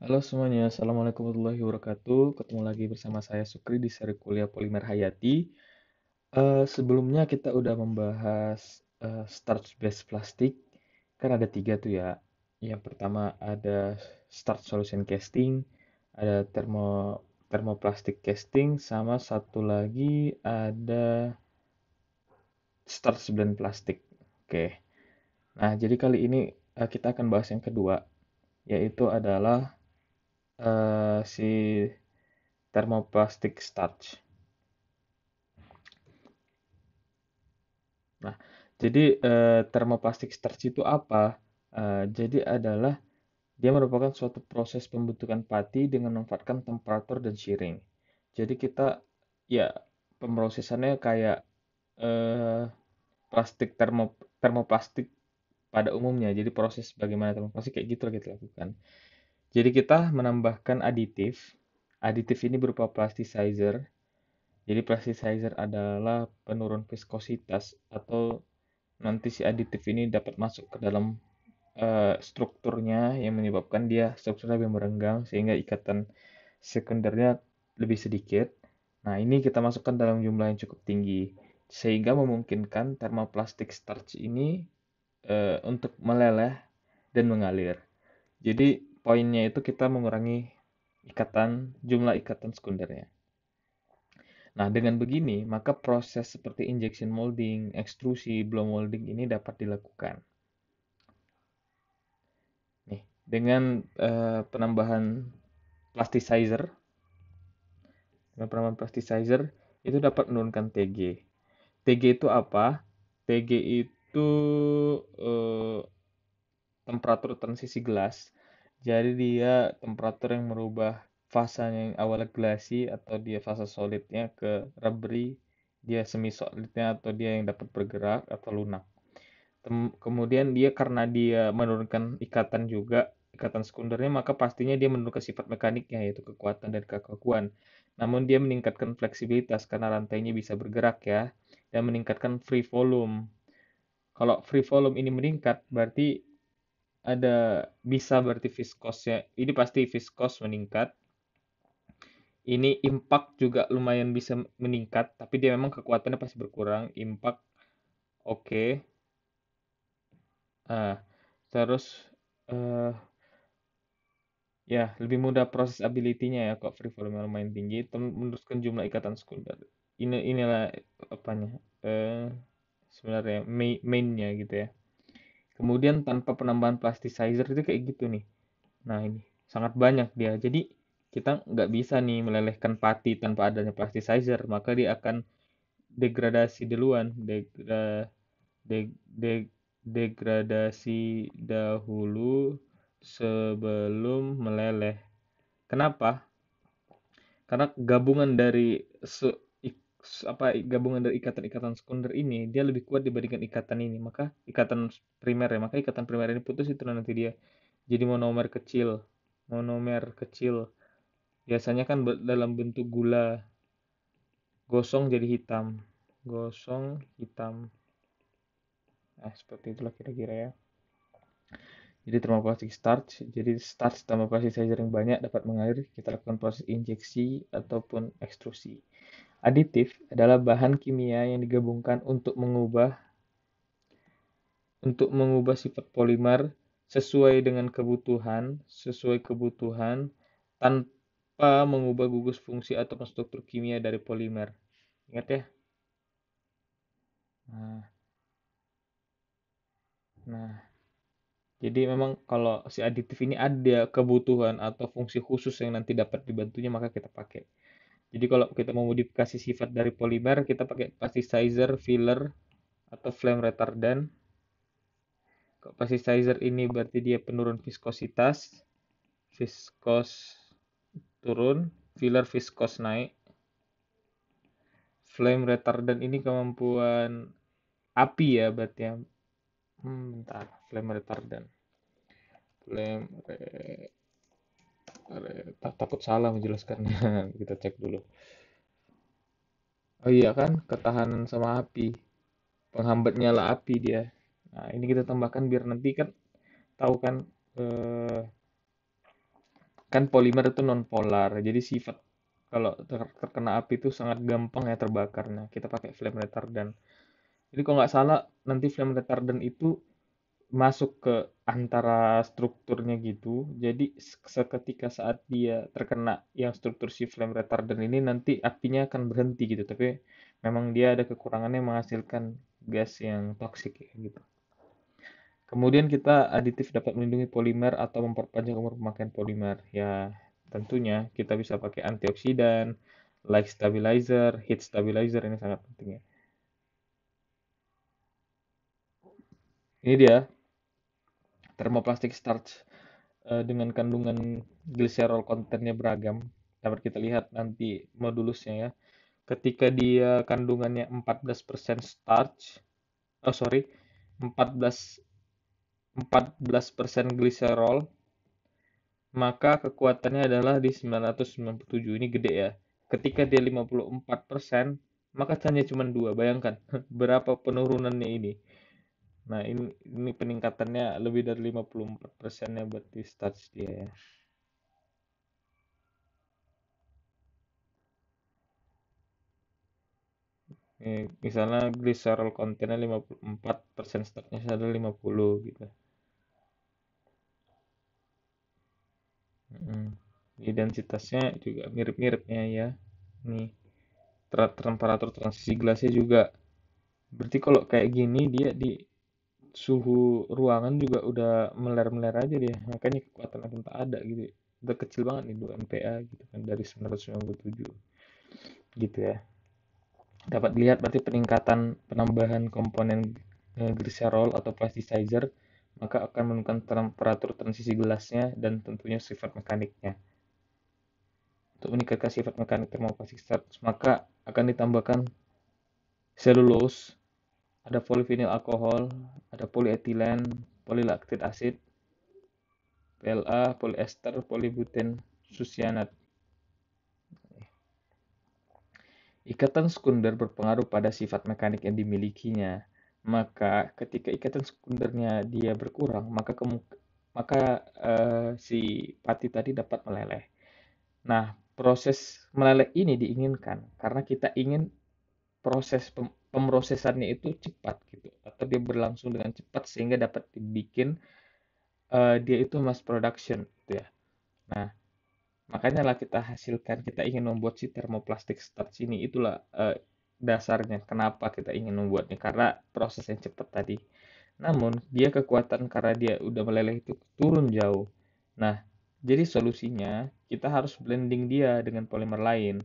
Halo semuanya, Assalamualaikum warahmatullahi wabarakatuh. Ketemu lagi bersama saya Sukri di seri kuliah Polimer Hayati. Uh, sebelumnya kita udah membahas uh, eh, starch-based plastik, kan ada tiga tuh ya. Yang pertama ada starch solution casting, ada thermo thermoplastic casting, sama satu lagi ada starch blend plastik. Oke. Okay. Nah, jadi kali ini uh, kita akan bahas yang kedua, yaitu adalah Eh, si thermoplastic starch. Nah, jadi uh, thermoplastic starch itu apa? Uh, jadi adalah dia merupakan suatu proses pembentukan pati dengan memanfaatkan temperatur dan shearing. Jadi kita ya pemrosesannya kayak eh, plastik termo, termoplastik pada umumnya. Jadi proses bagaimana termoplastik kayak gitu kita lakukan. Jadi kita menambahkan aditif. Aditif ini berupa plasticizer. Jadi plasticizer adalah penurun viskositas atau nanti si aditif ini dapat masuk ke dalam uh, strukturnya yang menyebabkan dia strukturnya lebih merenggang sehingga ikatan sekundernya lebih sedikit. Nah, ini kita masukkan dalam jumlah yang cukup tinggi sehingga memungkinkan termoplastik starch ini uh, untuk meleleh dan mengalir. Jadi poinnya itu kita mengurangi ikatan jumlah ikatan sekundernya. Nah, dengan begini, maka proses seperti injection molding, ekstrusi, blow molding ini dapat dilakukan. Nih, dengan eh, penambahan plasticizer, dengan penambahan plasticizer itu dapat menurunkan TG. TG itu apa? TG itu eh, temperatur transisi gelas jadi dia temperatur yang merubah fasanya yang awalnya glasi atau dia fase solidnya ke rubbery, dia semi solidnya atau dia yang dapat bergerak atau lunak. Tem kemudian dia karena dia menurunkan ikatan juga ikatan sekundernya maka pastinya dia menurunkan sifat mekaniknya yaitu kekuatan dan kekakuan. Namun dia meningkatkan fleksibilitas karena rantainya bisa bergerak ya dan meningkatkan free volume. Kalau free volume ini meningkat berarti ada bisa berarti viskos ya. Ini pasti viskos meningkat. Ini impact juga lumayan bisa meningkat, tapi dia memang kekuatannya pasti berkurang. Impact oke. Okay. Nah, terus uh, ya lebih mudah proses ability-nya ya kok free volume lumayan tinggi. Meneruskan jumlah ikatan sekunder. Ini inilah apanya? Uh, sebenarnya main, mainnya gitu ya kemudian tanpa penambahan plasticizer itu kayak gitu nih nah ini sangat banyak dia jadi kita nggak bisa nih melelehkan pati tanpa adanya plasticizer maka dia akan degradasi duluan degra, de, de, degradasi dahulu sebelum meleleh kenapa karena gabungan dari apa gabungan dari ikatan-ikatan sekunder ini dia lebih kuat dibandingkan ikatan ini maka ikatan primer ya maka ikatan primer ini putus itu nanti dia jadi monomer kecil monomer kecil biasanya kan dalam bentuk gula gosong jadi hitam gosong hitam nah seperti itulah kira-kira ya jadi termoplastik starch jadi starch tambah plastik cell jaring banyak dapat mengalir kita lakukan proses injeksi ataupun ekstrusi Aditif adalah bahan kimia yang digabungkan untuk mengubah untuk mengubah sifat polimer sesuai dengan kebutuhan, sesuai kebutuhan tanpa mengubah gugus fungsi atau struktur kimia dari polimer. Ingat ya. Nah. Nah. Jadi memang kalau si aditif ini ada kebutuhan atau fungsi khusus yang nanti dapat dibantunya maka kita pakai. Jadi kalau kita mau modifikasi sifat dari polimer, kita pakai plasticizer, filler, atau flame retardant. Kalau plasticizer ini berarti dia penurun viskositas, viskos turun, filler viskos naik. Flame retardant ini kemampuan api ya berarti ya. Hmm, bentar, flame retardant, Flame retardant. Ya, tak takut salah menjelaskannya kita cek dulu oh iya kan ketahanan sama api penghambat nyala api dia nah ini kita tambahkan biar nanti kan tahu kan eh, kan polimer itu nonpolar jadi sifat kalau terkena api itu sangat gampang ya terbakarnya. kita pakai flame retardan jadi kalau nggak salah nanti flame retardan itu masuk ke antara strukturnya gitu. Jadi seketika saat dia terkena yang struktur si flame retardant ini nanti apinya akan berhenti gitu. Tapi memang dia ada kekurangannya menghasilkan gas yang toksik ya, gitu. Kemudian kita aditif dapat melindungi polimer atau memperpanjang umur pemakaian polimer. Ya, tentunya kita bisa pakai antioksidan, light stabilizer, heat stabilizer ini sangat penting ya. Ini dia Termoplastik starch uh, dengan kandungan gliserol kontennya beragam. Dapat kita lihat nanti modulusnya ya. Ketika dia kandungannya 14% starch, oh sorry, 14 14% gliserol, maka kekuatannya adalah di 997. Ini gede ya. Ketika dia 54%, maka hanya cuma dua. Bayangkan berapa penurunannya ini. Nah, ini ini peningkatannya lebih dari 54% persennya berarti stats dia ya. Ini, misalnya glycerol kontennya 54% statsnya ada 50 gitu. Hmm. Identitasnya juga mirip-miripnya ya. Nih temperatur transisi gelasnya juga. Berarti kalau kayak gini dia di suhu ruangan juga udah meler-meler aja dia makanya kekuatan atom tak ada gitu udah kecil banget nih 2 MPa gitu kan dari 997 gitu ya dapat dilihat berarti peningkatan penambahan komponen e, atau plasticizer maka akan menurunkan temperatur transisi gelasnya dan tentunya sifat mekaniknya untuk meningkatkan sifat mekanik termoplastik maka akan ditambahkan selulose ada polivinil alkohol, ada polietilen, polilaktit asid, PLA, polyester, polibuten, susianat. Ikatan sekunder berpengaruh pada sifat mekanik yang dimilikinya. Maka ketika ikatan sekundernya dia berkurang, maka maka uh, si pati tadi dapat meleleh. Nah, proses meleleh ini diinginkan karena kita ingin proses pemrosesannya itu cepat gitu atau dia berlangsung dengan cepat sehingga dapat dibikin uh, dia itu mass production gitu ya. Nah, makanya lah kita hasilkan kita ingin membuat si termoplastik starch ini itulah uh, dasarnya kenapa kita ingin membuatnya karena proses yang cepat tadi. Namun dia kekuatan karena dia udah meleleh itu turun jauh. Nah, jadi solusinya kita harus blending dia dengan polimer lain.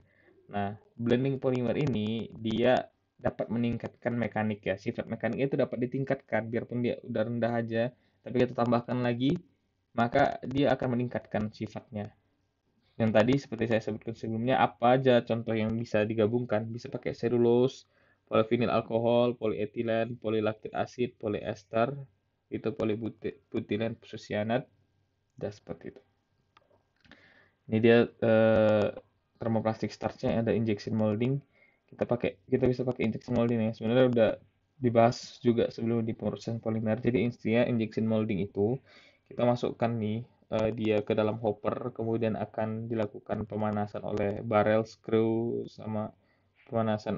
Nah, blending polimer ini dia dapat meningkatkan mekanik ya sifat mekaniknya itu dapat ditingkatkan biarpun dia udah rendah aja tapi kita tambahkan lagi maka dia akan meningkatkan sifatnya yang tadi seperti saya sebutkan sebelumnya apa aja contoh yang bisa digabungkan bisa pakai selulos polivinil alkohol polietilen polilaktit asid polyester itu polibutilen susianat dan seperti itu ini dia eh, termoplastik starchnya ada injection molding kita pakai kita bisa pakai injection molding ya sebenarnya udah dibahas juga sebelum di pemrosesan polimer jadi intinya injection molding itu kita masukkan nih uh, dia ke dalam hopper kemudian akan dilakukan pemanasan oleh barrel screw sama pemanasan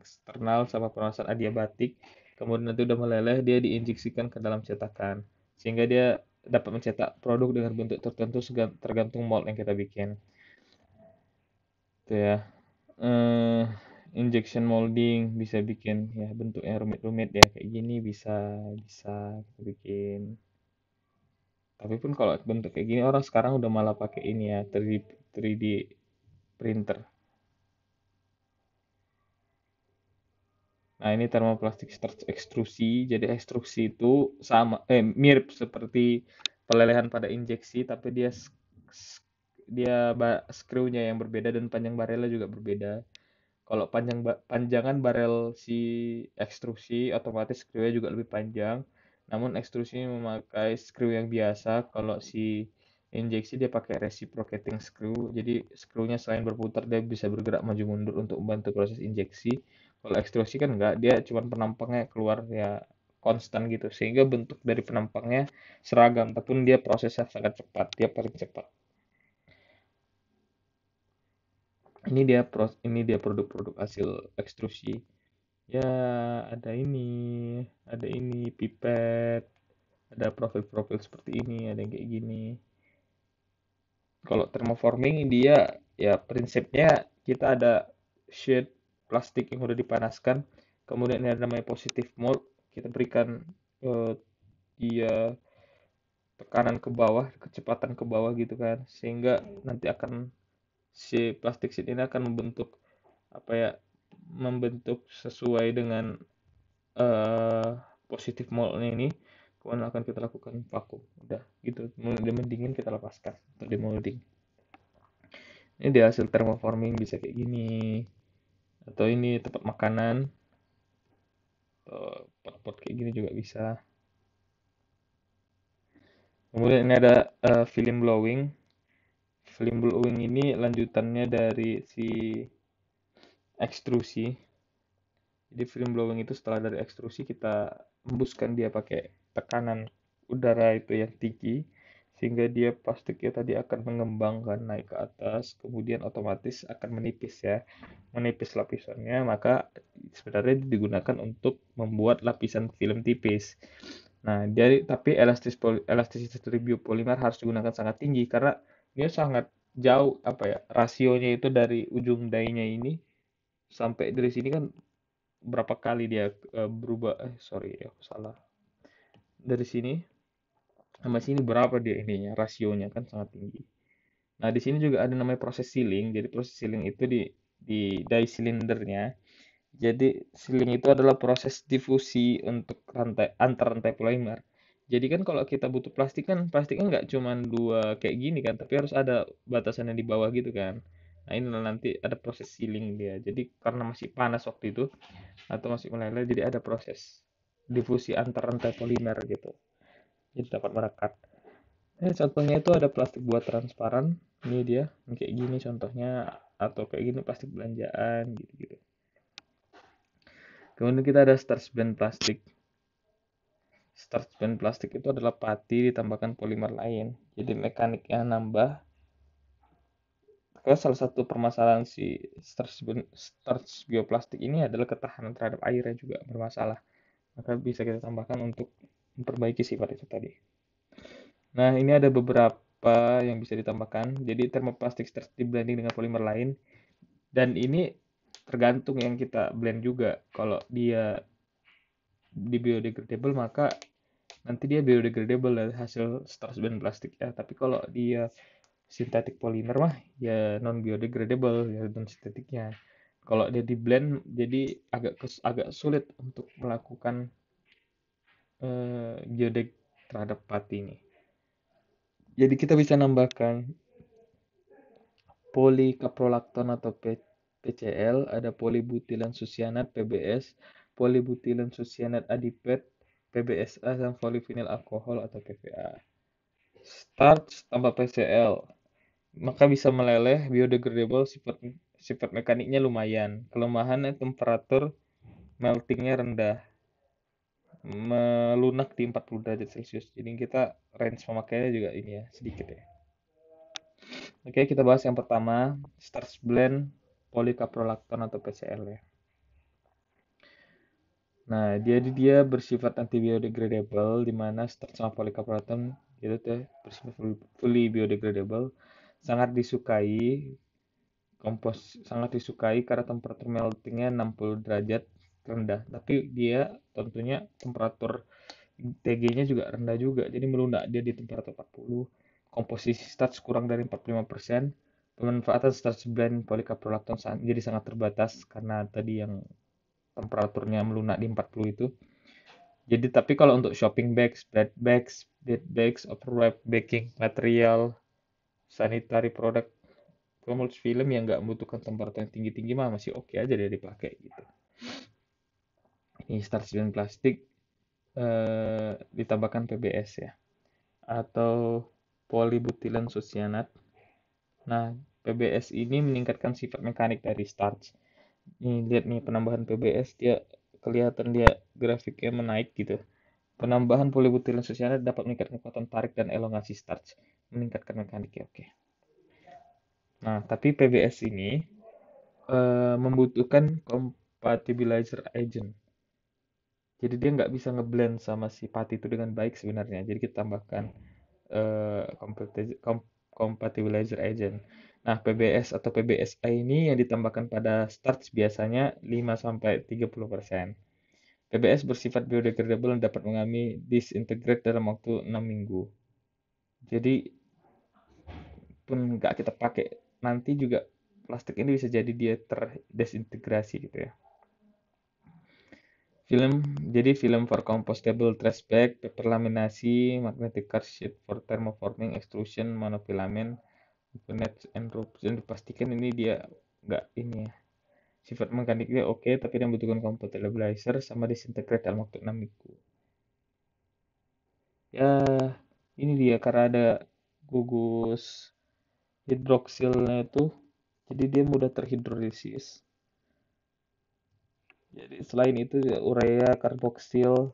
eksternal sama pemanasan adiabatik kemudian nanti udah meleleh dia diinjeksikan ke dalam cetakan sehingga dia dapat mencetak produk dengan bentuk tertentu tergantung mold yang kita bikin itu ya eh, injection molding bisa bikin ya bentuknya rumit-rumit ya kayak gini bisa bisa bikin tapi pun kalau bentuk kayak gini orang sekarang udah malah pakai ini ya 3D 3D printer nah ini termoplastik starch ekstrusi jadi ekstrusi itu sama eh mirip seperti pelelehan pada injeksi tapi dia dia screwnya yang berbeda dan panjang barelnya juga berbeda kalau panjang panjangan barel si ekstrusi otomatis screwnya juga lebih panjang. Namun ekstrusi memakai skru yang biasa. Kalau si injeksi dia pakai reciprocating screw. Jadi screwnya selain berputar dia bisa bergerak maju mundur untuk membantu proses injeksi. Kalau ekstrusi kan enggak, dia cuma penampangnya keluar ya konstan gitu sehingga bentuk dari penampangnya seragam tapi dia prosesnya sangat cepat dia paling cepat ini dia pros ini dia produk-produk hasil ekstrusi ya ada ini ada ini pipet ada profil-profil seperti ini ada yang kayak gini kalau thermoforming dia ya prinsipnya kita ada sheet plastik yang udah dipanaskan kemudian ada namanya positive mold kita berikan uh, dia tekanan ke bawah kecepatan ke bawah gitu kan sehingga nanti akan si plastik sheet ini akan membentuk apa ya membentuk sesuai dengan uh, positif molnya ini kemudian akan kita lakukan vakum udah gitu mendingin kita lepaskan untuk demolding ini dia hasil thermoforming bisa kayak gini atau ini tempat makanan atau pot-pot kayak gini juga bisa kemudian ini ada uh, film blowing Film uing ini lanjutannya dari si ekstrusi. Jadi film blowing itu setelah dari ekstrusi kita embuskan dia pakai tekanan udara itu yang tinggi sehingga dia plastiknya tadi akan mengembangkan naik ke atas kemudian otomatis akan menipis ya menipis lapisannya maka sebenarnya digunakan untuk membuat lapisan film tipis nah dari tapi elastis elastisitas tribu polimer harus digunakan sangat tinggi karena dia sangat jauh apa ya rasionya itu dari ujung dainya ini sampai dari sini kan berapa kali dia uh, berubah eh sorry ya salah dari sini sama sini berapa dia ininya rasionya kan sangat tinggi nah di sini juga ada namanya proses sealing jadi proses sealing itu di di dai silindernya jadi sealing itu adalah proses difusi untuk rantai antar rantai polimer jadi kan kalau kita butuh plastik kan plastiknya kan nggak cuma dua kayak gini kan, tapi harus ada batasan yang di bawah gitu kan. Nah ini nanti ada proses sealing dia. Jadi karena masih panas waktu itu atau masih meleleh, jadi ada proses difusi antar rantai polimer gitu. Jadi dapat merekat. Ini eh, contohnya itu ada plastik buat transparan. Ini dia kayak gini contohnya atau kayak gini plastik belanjaan gitu-gitu. Kemudian kita ada starch band plastik start starch plastik itu adalah pati ditambahkan polimer lain. Jadi mekaniknya nambah. Karena salah satu permasalahan si starch, starch bioplastik ini adalah ketahanan terhadap airnya juga bermasalah. Maka bisa kita tambahkan untuk memperbaiki sifat itu tadi. Nah, ini ada beberapa yang bisa ditambahkan. Jadi termoplastik starch di blending dengan polimer lain. Dan ini tergantung yang kita blend juga. Kalau dia di biodegradable maka nanti dia biodegradable dari hasil star band plastik ya tapi kalau dia sintetik polimer mah ya non biodegradable ya non sintetiknya kalau dia di blend jadi agak agak sulit untuk melakukan eh, biodeg terhadap pati ini jadi kita bisa nambahkan polikaprolakton atau PCL ada polibutilan susianat PBS polibutilen succinat adipat, PBSA, dan polivinil alkohol atau PVA. Starch tanpa PCL, maka bisa meleleh, biodegradable, sifat, sifat mekaniknya lumayan. Kelemahannya temperatur meltingnya rendah, melunak di 40 derajat Celcius. Jadi kita range pemakaiannya juga ini ya, sedikit ya. Oke, kita bahas yang pertama, starch blend Polikaprolakton atau PCL ya. Nah, dia dia bersifat antibiodegradable di mana starch sama polycarbonatum itu teh bersifat fully biodegradable, sangat disukai kompos sangat disukai karena temperatur meltingnya 60 derajat rendah, tapi dia tentunya temperatur TG-nya juga rendah juga. Jadi melunak dia di temperatur 40. Komposisi starch kurang dari 45%. Pemanfaatan starch blend polycarbonatum jadi sangat terbatas karena tadi yang temperaturnya kan melunak di 40 itu jadi tapi kalau untuk shopping bags, bed bags, bed bags, overwrap, baking material, sanitary product, commerce film yang nggak membutuhkan temperatur yang tinggi-tinggi mah masih oke okay aja dia dipakai gitu. Ini starch dan plastik eh, ditambahkan PBS ya atau polybutilen susianat. Nah, PBS ini meningkatkan sifat mekanik dari starch ini lihat nih penambahan PBS dia kelihatan dia grafiknya menaik gitu. Penambahan polibutilen sosialnya dapat meningkatkan kekuatan tarik dan elongasi starch, meningkatkan mekaniknya. Oke. Nah, tapi PBS ini uh, membutuhkan compatibilizer agent. Jadi dia nggak bisa ngeblend sama si pati itu dengan baik sebenarnya. Jadi kita tambahkan uh, compatibilizer agent. Nah, PBS atau PBSA ini yang ditambahkan pada starch biasanya 5-30%. PBS bersifat biodegradable dan dapat mengalami disintegrate dalam waktu 6 minggu. Jadi pun nggak kita pakai nanti juga plastik ini bisa jadi dia terdesintegrasi gitu ya. Film jadi film for compostable trash bag, paper laminasi, magnetic card sheet for thermoforming, extrusion, monofilament, Nets and dan dipastikan ini dia nggak ini ya sifat mekaniknya oke okay, tapi dia membutuhkan compatibilizer sama disintegrate dalam waktu 6 minggu ya ini dia karena ada gugus hidroksilnya itu jadi dia mudah terhidrolisis jadi selain itu ya, urea karboksil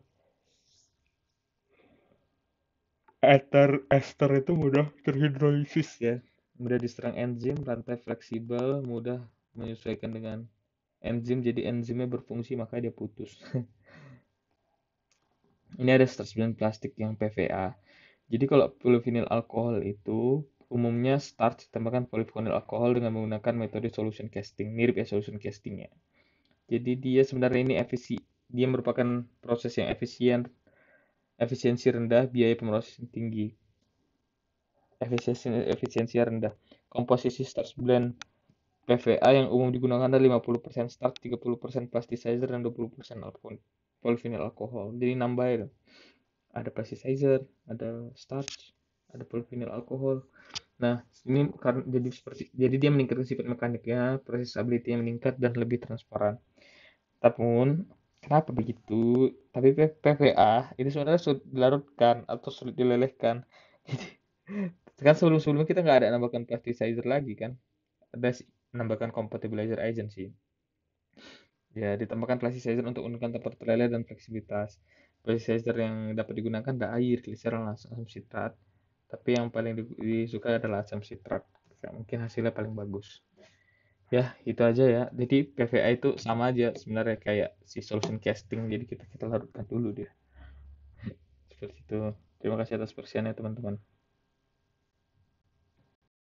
ether ester itu mudah terhidrolisis ya mudah diserang enzim, rantai fleksibel, mudah menyesuaikan dengan enzim, jadi enzimnya berfungsi maka dia putus. Ini ada starch plastik yang PVA. Jadi kalau polyvinyl alkohol itu umumnya starch ditambahkan polyvinyl alkohol dengan menggunakan metode solution casting, mirip ya solution castingnya. Jadi dia sebenarnya ini efisi, dia merupakan proses yang efisien, efisiensi rendah, biaya pemrosesan tinggi efisiensi efisiensi rendah. Komposisi starch blend PVA yang umum digunakan adalah 50% starch, 30% plasticizer dan 20% alkohol polyvinyl alkohol. Jadi nambah ya. Ada plasticizer, ada starch, ada polyvinyl alkohol. Nah, ini karena jadi seperti jadi dia meningkatkan sifat mekaniknya, processability meningkat dan lebih transparan. Tapi kenapa begitu? Tapi PVA ini sebenarnya sulit dilarutkan atau sulit dilelehkan. Jadi kan sebelum sebelumnya kita nggak ada nambahkan plasticizer lagi kan ada nambahkan compatibilizer agent sih ya ditambahkan plasticizer untuk menurunkan temperatur leleh dan fleksibilitas plasticizer yang dapat digunakan ada air glycerol asam sitrat tapi yang paling disuka adalah asam sitrat mungkin hasilnya paling bagus ya itu aja ya jadi PVA itu sama aja sebenarnya kayak si solution casting jadi kita kita larutkan dulu dia seperti itu terima kasih atas persiannya teman-teman